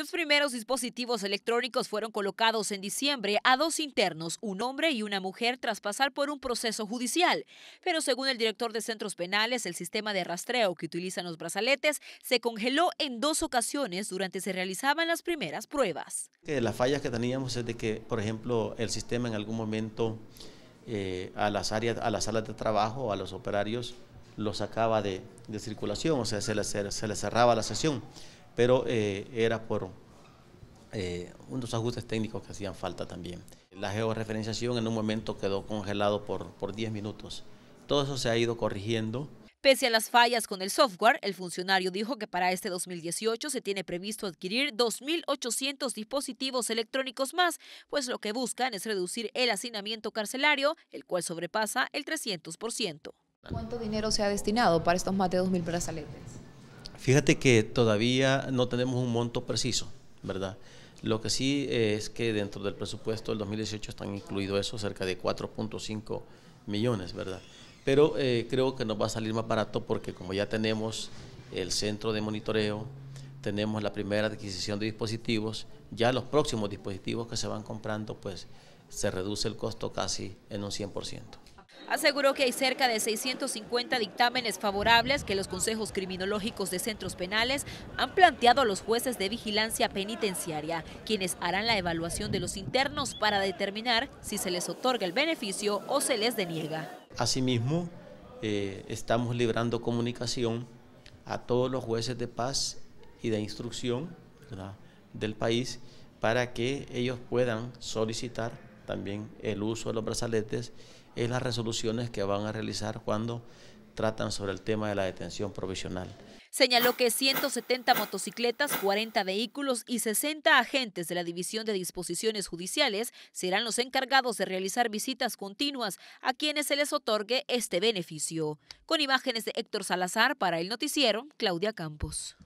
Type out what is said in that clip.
Los primeros dispositivos electrónicos fueron colocados en diciembre a dos internos, un hombre y una mujer, tras pasar por un proceso judicial. Pero según el director de centros penales, el sistema de rastreo que utilizan los brazaletes se congeló en dos ocasiones durante se realizaban las primeras pruebas. la falla que teníamos es de que, por ejemplo, el sistema en algún momento eh, a las áreas, a las salas de trabajo, a los operarios, los sacaba de, circulación, o sea, se le se les cerraba la sesión pero eh, era por eh, unos ajustes técnicos que hacían falta también. La georreferenciación en un momento quedó congelado por, por 10 minutos. Todo eso se ha ido corrigiendo. Pese a las fallas con el software, el funcionario dijo que para este 2018 se tiene previsto adquirir 2.800 dispositivos electrónicos más, pues lo que buscan es reducir el hacinamiento carcelario, el cual sobrepasa el 300%. ¿Cuánto dinero se ha destinado para estos más de 2.000 brazaletes? Fíjate que todavía no tenemos un monto preciso, ¿verdad? Lo que sí eh, es que dentro del presupuesto del 2018 están incluidos eso, cerca de 4.5 millones, ¿verdad? Pero eh, creo que nos va a salir más barato porque como ya tenemos el centro de monitoreo, tenemos la primera adquisición de dispositivos, ya los próximos dispositivos que se van comprando, pues se reduce el costo casi en un 100% aseguró que hay cerca de 650 dictámenes favorables que los consejos criminológicos de centros penales han planteado a los jueces de vigilancia penitenciaria, quienes harán la evaluación de los internos para determinar si se les otorga el beneficio o se les deniega. Asimismo, eh, estamos librando comunicación a todos los jueces de paz y de instrucción del país para que ellos puedan solicitar también el uso de los brazaletes en las resoluciones que van a realizar cuando tratan sobre el tema de la detención provisional. Señaló que 170 motocicletas, 40 vehículos y 60 agentes de la División de Disposiciones Judiciales serán los encargados de realizar visitas continuas a quienes se les otorgue este beneficio. Con imágenes de Héctor Salazar para el noticiero, Claudia Campos.